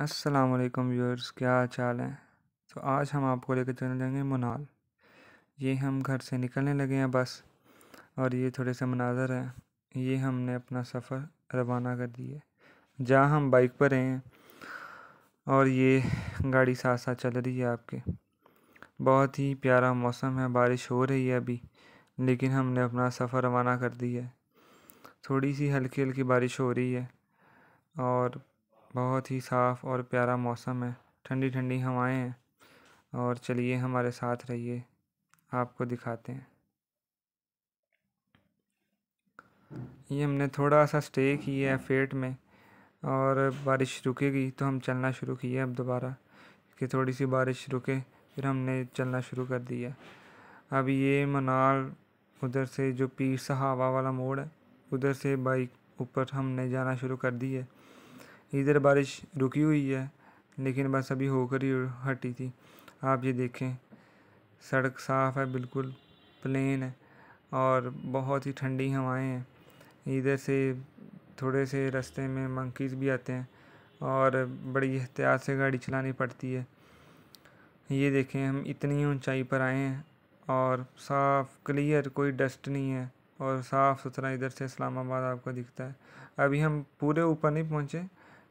अस्सलाम वालेकुम व्यूअर्स क्या चाल है तो आज हम आपको लेकर चलने जाएंगे मनाल ये हम घर से निकलने लगे हैं बस और ये थोड़े से मनाजर हैं ये हमने अपना सफ़र रवाना कर दिया जहाँ हम बाइक पर हैं और ये गाड़ी साथ साथ चल रही है आपके बहुत ही प्यारा मौसम है बारिश हो रही है अभी लेकिन हमने अपना सफ़र रवाना कर दिया है थोड़ी सी हल्की हल्की बारिश हो रही है और बहुत ही साफ़ और प्यारा मौसम है ठंडी ठंडी हवाएं हैं और चलिए हमारे साथ रहिए आपको दिखाते हैं ये हमने थोड़ा सा स्टे किया है फेट में और बारिश रुकेगी तो हम चलना शुरू किए अब दोबारा कि थोड़ी सी बारिश रुके फिर हमने चलना शुरू कर दिया अब ये मनाल उधर से जो पीर सहावा वाला मोड़ है उधर से बाइक ऊपर हमने जाना शुरू कर दी है इधर बारिश रुकी हुई है लेकिन बस अभी होकर ही हटी थी आप ये देखें सड़क साफ़ है बिल्कुल प्लेन है और बहुत ही ठंडी हवाएं हैं इधर से थोड़े से रास्ते में मंकीज़ भी आते हैं और बड़ी एहतियात से गाड़ी चलानी पड़ती है ये देखें हम इतनी ऊंचाई पर आए हैं और साफ़ क्लियर कोई डस्ट नहीं है और साफ़ सुथरा इधर से इस्लामाबाद आपको दिखता है अभी हम पूरे ऊपर नहीं पहुँचे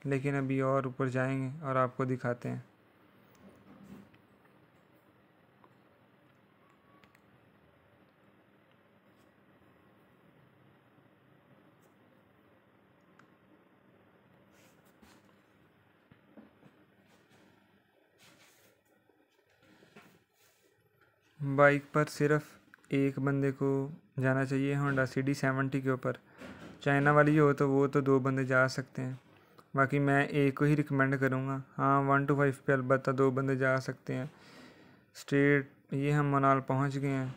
लेकिन अभी और ऊपर जाएंगे और आपको दिखाते हैं बाइक पर सिर्फ एक बंदे को जाना चाहिए होंडा सी डी सेवेंटी के ऊपर चाइना वाली हो तो वो तो दो बंदे जा सकते हैं बाकी मैं ए को ही रिकमेंड करूँगा हाँ वन टू फाइव पे अलबत्त दो बंदे जा सकते हैं स्ट्रेट ये हम मनाल पहुँच गए हैं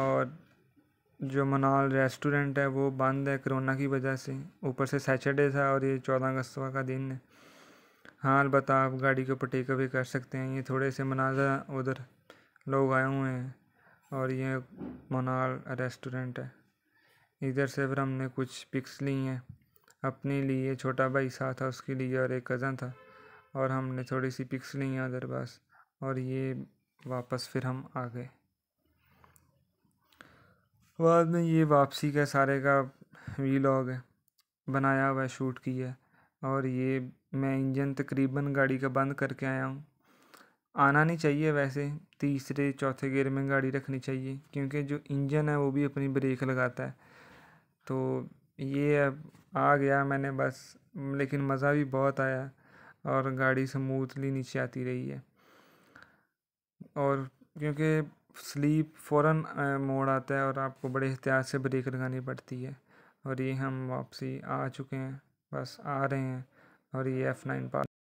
और जो मनाल रेस्टोरेंट है वो बंद है कोरोना की वजह से ऊपर से सैटरडे था और ये चौदह अगस्त का दिन है हाँ अलबत् आप गाड़ी के ऊपर टेक अवे कर सकते हैं ये थोड़े से मनाजा उधर लोग आए हुए हैं और ये मनाल रेस्टोरेंट है इधर से फिर हमने कुछ पिक्स ली हैं अपने लिए छोटा भाई साथ था उसके लिए और एक कज़न था और हमने थोड़ी सी पिक्स ली हैं उधर बस और ये वापस फिर हम आ गए बाद में ये वापसी का सारे का वी लॉग है बनाया हुआ है शूट किया है और ये मैं इंजन तकरीबन गाड़ी का बंद करके आया हूँ आना नहीं चाहिए वैसे तीसरे चौथे गियर में गाड़ी रखनी चाहिए क्योंकि जो इंजन है वो भी अपनी ब्रेक लगाता है तो ये आ गया मैंने बस लेकिन मज़ा भी बहुत आया और गाड़ी स्मूथली नीचे आती रही है और क्योंकि स्लीप फ़ौर मोड़ आता है और आपको बड़े एहतियात से ब्रेक लगानी पड़ती है और ये हम वापसी आ चुके हैं बस आ रहे हैं और ये एफ़ नाइन पास